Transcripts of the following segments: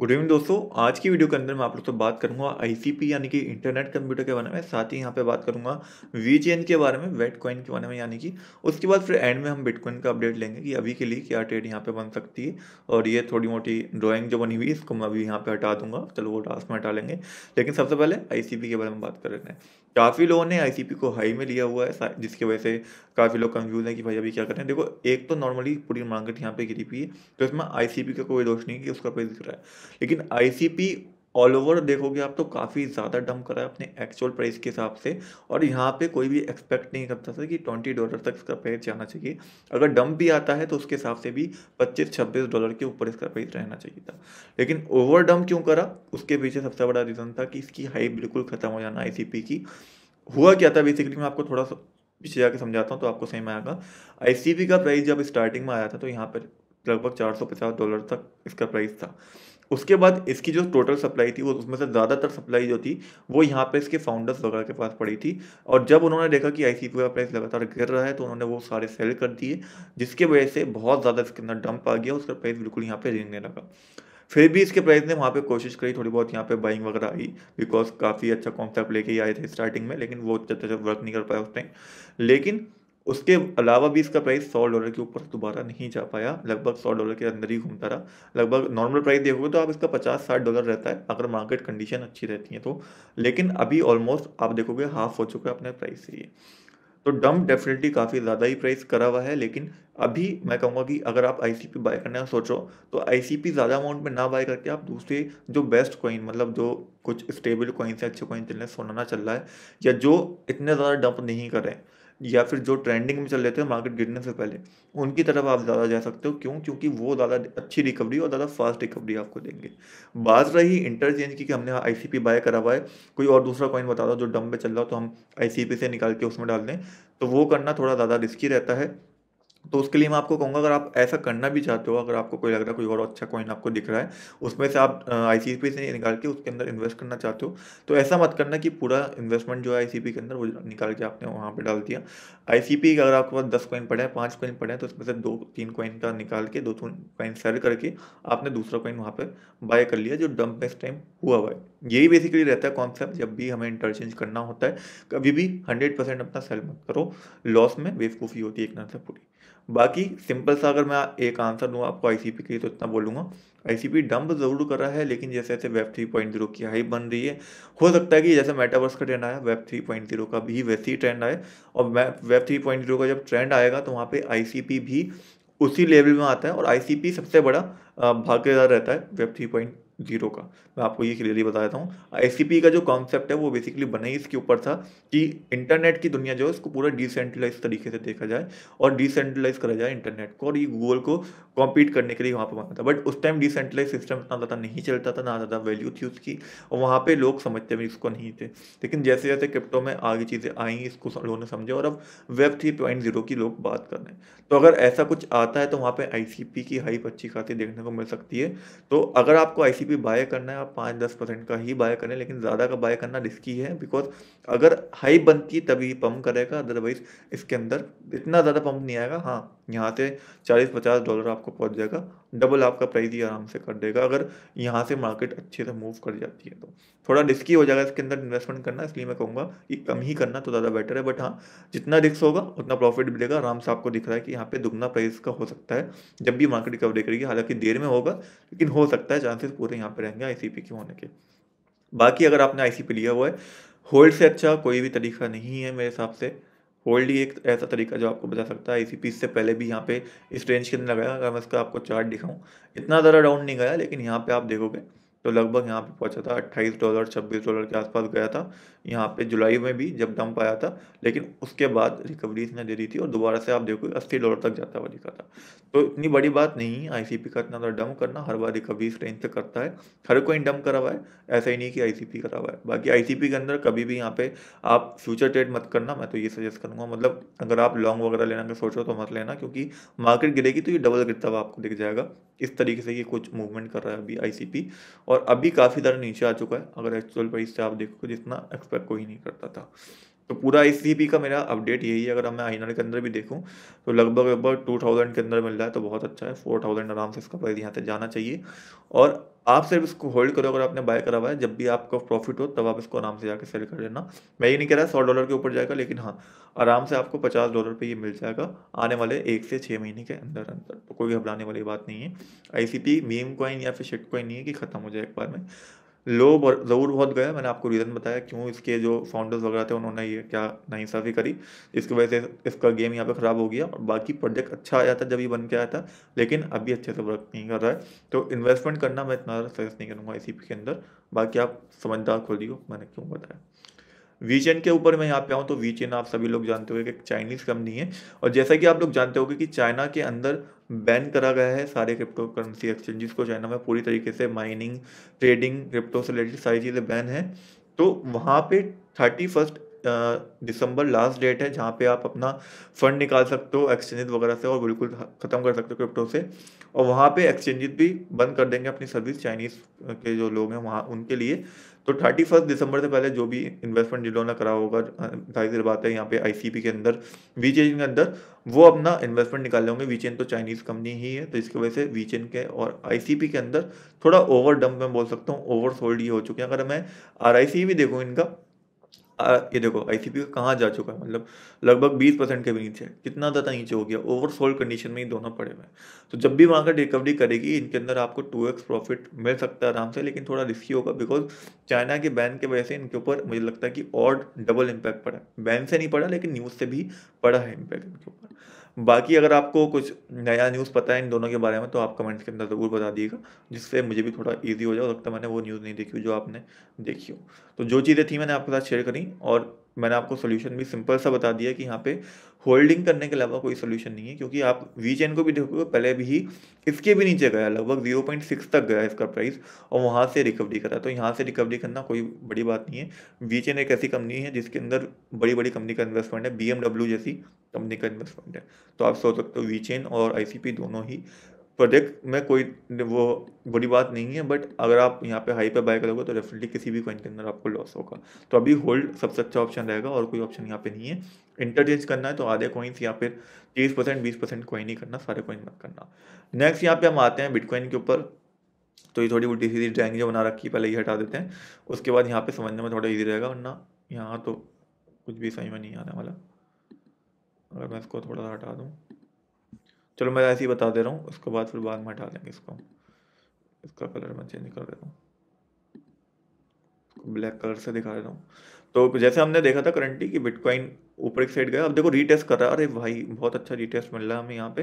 good evening दोस्तों आज की वीडियो के अंदर मैं आप लोग से बात करूंगा आईसीपी यानी कि इंटरनेट कंप्यूटर के बारे में साथ ही यहाँ पे बात करूंगा वी के बारे में वेट कॉइन के बारे में यानी कि उसके बाद फिर एंड में हम बिटकॉइन का अपडेट लेंगे कि अभी के लिए क्या ट्रेड यहाँ पे बन सकती है और ये थोड़ी मोटी ड्रॉइंग जो बनी हुई इसको मैं अभी यहाँ पर हटा दूंगा चलो वो टास्क में हटा लेंगे लेकिन सबसे पहले आई के बारे में बात कर रहे हैं काफ़ी लोगों ने आई को हाई में लिया हुआ है जिसकी वजह से काफ़ी लोग कन्फ्यूज हैं कि भाई अभी क्या करें देखो एक तो नॉर्मली पूरी मार्केट यहाँ पे गिरी हुई है तो इसमें आई का कोई दोष नहीं कि उसका कोई गिर रहा है लेकिन आई ऑल ओवर देखोगे आप तो काफ़ी ज़्यादा डम करा है अपने एक्चुअल प्राइस के हिसाब से और यहाँ पे कोई भी एक्सपेक्ट नहीं करता था कि ट्वेंटी डॉलर तक इसका प्राइस जाना चाहिए अगर डम भी आता है तो उसके हिसाब से भी पच्चीस छब्बीस डॉलर के ऊपर इसका प्राइस रहना चाहिए था लेकिन ओवर डम क्यों करा उसके पीछे सबसे बड़ा रीज़न था कि इसकी हाई बिल्कुल ख़त्म हो जाना आई की हुआ क्या था बेसिकली मैं आपको थोड़ा सा पीछे जाके समझाता हूँ तो आपको सही में आएगा आई का प्राइस जब स्टार्टिंग में आया था तो यहाँ पर लगभग चार सौ पचास डॉलर तक इसका प्राइस था उसके बाद इसकी जो टोटल सप्लाई थी वो उसमें से ज़्यादातर सप्लाई जो थी वो यहाँ पे इसके फाउंडर्स वगैरह के पास पड़ी थी और जब उन्होंने देखा कि आई का प्राइस लगातार गिर रहा है तो उन्होंने वो सारे सेल कर दिए जिसके वजह से बहुत ज़्यादा इसके अंदर डंप आ गया उसका प्राइस बिल्कुल यहाँ पर रेंगने लगा फिर भी इसके प्राइस ने वहाँ पे कोशिश करी थोड़ी बहुत यहाँ पे बाइंग वगैरह आई बिकॉज काफ़ी अच्छा कॉन्सेप्ट लेके आए थे स्टार्टिंग में लेकिन वो जब तक वर्क नहीं कर पाया उस टाइम लेकिन उसके अलावा भी इसका प्राइस सौ डॉलर के ऊपर दोबारा नहीं जा पाया लगभग सौ डॉलर के अंदर ही घूमता रहा लगभग नॉर्मल प्राइस देखोगे तो आप इसका पचास साठ डॉलर रहता है अगर मार्केट कंडीशन अच्छी रहती है तो लेकिन अभी ऑलमोस्ट आप देखोगे हाफ हो चुका है अपने प्राइस से ये तो डंप डेफिनेटली काफ़ी ज़्यादा ही प्राइस करा हुआ है लेकिन अभी मैं कहूँगा कि अगर आप आई बाय करने का सोचो तो आई ज़्यादा अमाउंट में ना बाय करके आप दूसरे जो बेस्ट कॉइन मतलब जो कुछ स्टेबल कॉइन से अच्छे कॉइन चल रहे ना सोनाना चल रहा है या जो इतने ज़्यादा डंप नहीं कर रहे हैं या फिर जो ट्रेंडिंग में चल रहे थे मार्केट गिरने से पहले उनकी तरफ आप ज़्यादा जा सकते हो क्यों क्योंकि वो ज़्यादा अच्छी रिकवरी और ज़्यादा फास्ट रिकवरी आपको देंगे बात रही इंटरचेंज की कि हमने आई बाय करा हुआ है कोई और दूसरा कॉइन बता दो जो डम पे चल रहा हो तो हम आई से निकाल के उसमें डाल दें तो वो करना थोड़ा ज़्यादा रिस्की रहता है तो उसके लिए मैं आपको कहूँगा अगर आप ऐसा करना भी चाहते हो अगर आपको कोई लग रहा है कोई और अच्छा कॉइन आपको दिख रहा है उसमें से आप आई सी पी से निकाल के उसके अंदर इन्वेस्ट करना चाहते हो तो ऐसा मत करना कि पूरा इन्वेस्टमेंट जो है आई सी पी के अंदर वो निकाल के आपने वहाँ पर डाल दिया आई सी पी अगर आपके पास दस कॉइन पड़े हैं पाँच कॉइन पड़े हैं तो उसमें से दो तीन कॉइन का निकाल के दो तीन कॉइन सेल करके आपने दूसरा कॉइन वहाँ पर बाय कर लिया जो डंप में इस टाइम हुआ हुआ है यही बेसिकली रहता है कॉन्सेप्ट जब भी हमें इंटरचेंज करना होता है कभी भी हंड्रेड परसेंट अपना सेल मत करो लॉस में बेवकूफ़ी होती है एक ना से पूरी बाकी सिंपल सा अगर मैं एक आंसर दूँ आपको आई के लिए तो इतना बोलूँगा आई सी डंप जरूर कर रहा है लेकिन जैसे जैसे वेब थ्री पॉइंट जीरो की हाई बन रही है हो सकता है कि जैसे मेटावर्स का ट्रेंड आया वेब थ्री पॉइंट जीरो का भी वैसे ही ट्रेंड आए और वेब थ्री पॉइंट जीरो का जब ट्रेंड आएगा तो वहाँ पे आई भी उसी लेवल में आता है और आई सबसे बड़ा भागीदार रहता है वेब थ्री पॉइंट जीरो का मैं आपको ये क्लियरली बता देता हूँ आई का जो कॉन्सेप्ट है वो बेसिकली बना ही इसके ऊपर था कि इंटरनेट की दुनिया जो है उसको पूरा डिसेंट्रलाइज तरीके से देखा जाए और डिसेंट्रलाइज करा जाए इंटरनेट को और ये गूगल को कॉम्पीट करने के लिए वहाँ पर माना था बट उस टाइम डिसेंट्रलाइज सिस्टम इतना ज़्यादा नहीं चलता था ना ज़्यादा वैल्यू थी उसकी और वहाँ पर लोग समझते भी इसको नहीं थे लेकिन जैसे जैसे क्रिप्टो में आगे चीज़ें आई इसको लोगों ने समझा और अब वेब थ्री पॉइंट जीरो की लोग बात कर रहे हैं तो अगर ऐसा कुछ आता है तो वहाँ पर आई की हाइप अच्छी खासी देखने को मिल सकती है तो अगर आपको आई भी बाय करना है आप पाँच दस परसेंट का ही बाय करें लेकिन ज़्यादा का बाय करना रिस्की है बिकॉज अगर हाई बनती तभी पम्प करेगा अदरवाइज इसके अंदर इतना ज़्यादा पम्प नहीं आएगा हाँ यहाँ से चालीस पचास डॉलर आपको पहुँच जाएगा डबल आपका प्राइस ही आराम से कर देगा अगर यहाँ से मार्केट अच्छे से मूव कर जाती है तो थोड़ा रिस्की हो जाएगा इसके अंदर इन्वेस्टमेंट करना इसलिए मैं कहूँगा कि कम ही करना तो ज़्यादा बेटर है बट हाँ जितना रिस्क होगा उतना प्रॉफिट मिलेगा आराम से आपको दिख रहा है कि यहाँ पे दुगना प्राइस का हो सकता है जब भी मार्केट रिकवरी करेगी हालांकि देर में होगा लेकिन हो सकता है चांसेस पूरे यहाँ पर रहेंगे आई के होने के बाकी अगर आपने आई लिया हुआ है होल्ड से अच्छा कोई भी तरीका नहीं है मेरे हिसाब से होल्ड ही एक ऐसा तरीका जो आपको बता सकता है इसी पीस से पहले भी यहाँ पे इस रेंज के अंदर लगाया अगर मैं इसका आपको चार्ट दिखाऊँ इतना ज़्यादा डाउन नहीं गया लेकिन यहाँ पे आप देखोगे तो लगभग यहाँ पे पहुँचा था अट्ठाईस डॉलर छब्बीस डॉलर के आसपास गया था यहाँ पे जुलाई में भी जब डंप आया था लेकिन उसके बाद रिकवरी इसने दे दी थी और दोबारा से आप देखो अस्सी डॉलर तक जाता हुआ दिखा था तो इतनी बड़ी बात नहीं है आई सी पी का इतना ज़्यादा तो डंप करना हर बार रिकवरी इस रेंज से करता है हर कोई डंप करा हुआ है ऐसा ही नहीं कि आई सी पी करा हुआ है बाकी आई सी पी के अंदर कभी भी यहाँ पे आप फ्यूचर ट्रेड मत करना मैं तो ये सजेस्ट करूँगा मतलब अगर आप लॉन्ग वगैरह लेना का सोचो तो मत लेना क्योंकि मार्केट गिरेगी तो ये डबल गिरता हुआ आपको दिख जाएगा इस तरीके से ये कुछ मूवमेंट कर रहा है अभी आई और और अभी काफ़ी ज़्यादा नीचे आ चुका है अगर एक्चुअल प्राइस से आप देखो जितना एक्सपेक्ट कोई नहीं करता था तो पूरा इस का मेरा अपडेट यही है अगर मैं आई के अंदर भी देखूँ तो लगभग लगभग टू थाउजेंड के अंदर मिल रहा है तो बहुत अच्छा है फोर थाउजेंड आराम से इसका प्राइस यहाँ से जाना चाहिए और आप सिर्फ इसको होल्ड करो अगर आपने बाय करा हुआ है जब भी आपका प्रॉफिट हो तब आप इसको आराम से जाकर सेल कर लेना मैं ये नहीं कह रहा सौ डॉलर के ऊपर जाएगा लेकिन हाँ आराम से आपको पचास डॉलर पे ये मिल जाएगा आने वाले एक से छः महीने के अंदर अंदर तो कोई घबराने वाली बात नहीं है I C P meme coin या फिर शिट कॉइन नहीं है कि ख़त्म हो जाए एक बार में लो ज़रूर बहुत गया मैंने आपको रीज़न बताया क्यों इसके जो फाउंडर्स वगैरह थे उन्होंने ये क्या नाइंसाफ़ी करी इसकी वजह से इसका गेम यहाँ पे ख़राब हो गया और बाकी प्रोजेक्ट अच्छा आया था जब ये बन के आया था लेकिन अभी अच्छे से वर्क नहीं कर रहा है तो इन्वेस्टमेंट करना मैं इतना सजेस्ट नहीं करूँगा इसी के अंदर बाकी आप समझदार दी मैंने क्यों बताया वी वीचेन के ऊपर मैं यहाँ पे आऊँ तो वी वीचेन आप सभी लोग जानते हो कि चाइनीज़ कंपनी है और जैसा कि आप लोग जानते हो कि चाइना के अंदर बैन करा गया है सारे क्रिप्टो करेंसी एक्सचेंजेस को चाइना में पूरी तरीके से माइनिंग ट्रेडिंग क्रिप्टो से रिलेटेड सारी चीज़ें बैन है तो वहाँ पे thirty first December last date है जहाँ पे आप अपना फंड निकाल सकते हो एक्सचेंजेस वगैरह से और बिल्कुल ख़त्म कर सकते हो क्रिप्टो से और वहाँ पे एक्सचेंजेस भी बंद कर देंगे अपनी सर्विस चाइनीज़ के जो लोग हैं वहाँ उनके लिए तो थर्टी फर्स्ट दिसंबर से पहले जो भी इन्वेस्टमेंट जिन्होंने करा होगा जाहिर सी बात है यहाँ पे आई के अंदर वी चेन के अंदर वो अपना इन्वेस्टमेंट निकाले होंगे वी चेन तो चाइनीज़ कंपनी ही है तो इसकी वजह से वी चेन के और आई के अंदर थोड़ा ओवर डम्प मैं बोल सकता हूँ ओवर सोल्ड ही हो चुके हैं अगर मैं आर भी देखूँ इनका ये देखो आईसीपी का कहाँ जा चुका है मतलब लगभग बीस परसेंट के भी नीचे कितना ज़्यादा नीचे हो गया ओवरसोल्ड कंडीशन में ही दोनों पड़े हुए हैं तो जब भी मार्केट रिकवरी करेगी इनके अंदर आपको टू एक्स प्रॉफिट मिल सकता है आराम से लेकिन थोड़ा रिस्की होगा बिकॉज चाइना के बैन के वजह से इनके ऊपर मुझे लगता है कि और डबल इम्पैक्ट पड़ा है बैन से नहीं पड़ा लेकिन न्यूज़ से भी पड़ा है इम्पैक्ट इनके ऊपर बाकी अगर आपको कुछ नया न्यूज़ पता है इन दोनों के बारे में तो आप कमेंट्स के अंदर ज़रूर बता दिएगा जिससे मुझे भी थोड़ा ईजी हो जाए लगता है मैंने वो न्यूज़ नहीं देखी जो आपने देखी हो तो जो चीज़ें थी मैंने आपके साथ शेयर करी और मैंने आपको सोल्यूशन भी सिंपल सा बता दिया कि यहाँ पे होल्डिंग करने के अलावा कोई सोल्यूशन नहीं है क्योंकि आप वी चैन को भी देखोगे पहले भी ही इसके भी नीचे गया लगभग जीरो पॉइंट सिक्स तक गया इसका प्राइस और वहाँ से रिकवरी करा तो यहाँ से रिकवरी करना कोई बड़ी बात नहीं है वी चैन एक ऐसी कंपनी है जिसके अंदर बड़ी बड़ी कंपनी का इन्वेस्टमेंट है बी जैसी कंपनी का इन्वेस्टमेंट है तो आप सोच सकते हो वी चेन और आई दोनों ही प्रोजेक्ट में कोई वो बुरी बात नहीं है बट अगर आप यहाँ पे हाई पे बाय करोगे तो डेफिनेटली किसी भी कॉइन के अंदर आपको लॉस होगा तो अभी होल्ड सबसे अच्छा ऑप्शन रहेगा और कोई ऑप्शन यहाँ पे नहीं है इंटरचेंज करना है तो आधे कॉइन्स या फिर तीस परसेंट बीस परसेंट कॉइन ही करना सारे कॉइन मत करना नेक्स्ट यहाँ पे हम आते हैं बिटकॉइन के ऊपर तो ये थोड़ी उल्टी सीधी ड्राइंग जो बना रखी है पहले ये हटा देते हैं उसके बाद यहाँ पे समझने में थोड़ा ईजी रहेगा वरना यहाँ तो कुछ भी सही में नहीं आने वाला अगर मैं इसको थोड़ा सा हटा दूँ चलो मैं ऐसे ही बता दे रहा हूँ उसके बाद फिर बाद में हटा देंगे इसको इसका कलर मैं चेंज कर देता हूँ ब्लैक कलर से दिखा देता हूँ तो जैसे हमने देखा था करंटली कि बिटकॉइन ऊपर एक साइड गया अब देखो रीटेस्ट कर रहा है अरे भाई बहुत अच्छा रीटेस्ट मिल रहा है हमें यहाँ पे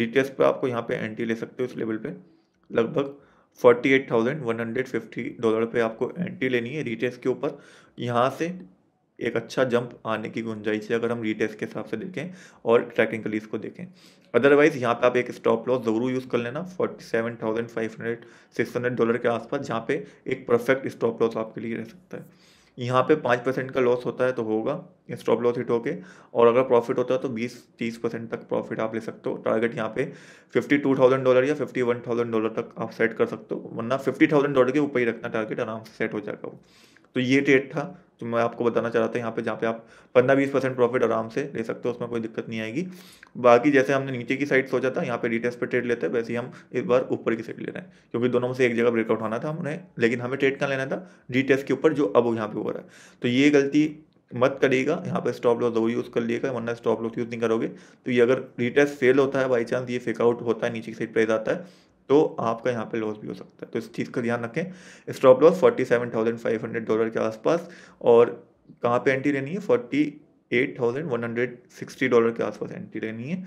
रीटेस्ट पे आपको यहाँ पे एंट्री ले सकते हो इस लेवल पे लगभग forty eight thousand one hundred fifty dollar पे आपको एंट्री लेनी है रीटेस्ट के ऊपर यहाँ से एक अच्छा जंप आने की गुंजाइश है अगर हम रीटेस्ट के हिसाब से देखें और टेक्निकली इसको देखें अदरवाइज यहाँ पे आप एक स्टॉप लॉस ज़रूर यूज़ कर लेना forty seven thousand five hundred six hundred dollar के आसपास जहाँ पे एक परफेक्ट स्टॉप लॉस आपके लिए रह सकता है यहाँ पे पाँच परसेंट का लॉस होता है तो होगा स्टॉप लॉस हिट होके और अगर प्रॉफिट होता है तो बीस तीस परसेंट तक प्रॉफिट आप ले सकते हो टारगेट यहाँ पे फिफ्टी टू थाउजेंड डॉलर या फिफ्टी वन थाउजेंड डॉलर तक आप सेट कर सकते हो वरना फिफ्टी थाउजेंड डॉलर के ऊपर ही रखना टारगेट आराम से सेट हो जाएगा वो तो ये ट्रेड था तो मैं आपको बताना चाह रहा था यहाँ पे जहाँ पे आप पंद्रह बीस परसेंट प्रॉफिट आराम से ले सकते हो उसमें कोई दिक्कत नहीं आएगी बाकी जैसे हमने नीचे की साइड सोचा था यहाँ पे रिटेस्ट पे ट्रेड लेते हैं वैसे ही हम इस बार ऊपर की साइड ले रहे हैं क्योंकि दोनों में से एक जगह ब्रेकआउट होना था हमने लेकिन हमें ट्रेड कहाँ लेना था रिटेस्ट के ऊपर जो अब यहाँ पे हो रहा है तो ये गलती मत करिएगा यहाँ पर स्टॉप लॉस जरूर यूज़ कर लिएगा वरना स्टॉप लॉस यूज़ नहीं करोगे तो ये अगर रिटेस्ट फेल होता है बाई चांस ये फेकआउट होता है नीचे की साइड प्राइस आता है तो आपका यहाँ पे लॉस भी हो सकता है तो इस चीज़ का ध्यान रखें stop loss forty seven thousand five hundred dollar के आसपास और कहाँ पे एंट्री रहनी है forty eight thousand one hundred sixty dollar के आसपास एंट्री रहनी है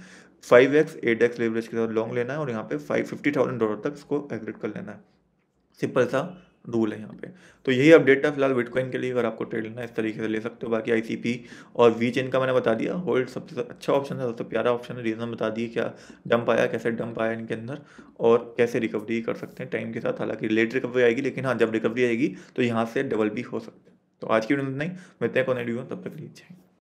five x eight x leverage के साथ लॉन्ग लेना है और यहाँ पे फाइव फिफ्टी थाउजेंड डॉलर तक इसको एग्जिट कर लेना है सिंपल सा रूल है यहाँ पे तो यही अपडेट था फिलहाल बिटकॉइन के लिए अगर आपको ट्रेड लेना इस तरीके से ले सकते हो बाकी आईसीपी और वी चेन का मैंने बता दिया होल्ड सबसे अच्छा ऑप्शन है सबसे प्यारा ऑप्शन है रीज़न बता दिए क्या डंप आया कैसे डंप आया इनके अंदर और कैसे रिकवरी कर सकते हैं टाइम के साथ हालांकि लेट रिकवरी आएगी लेकिन हाँ जब रिकवरी आएगी तो यहाँ से डबल भी हो सकते हैं तो आज की वीडियो में नहीं मिलते हैं कौन नहीं तब तक लीजिए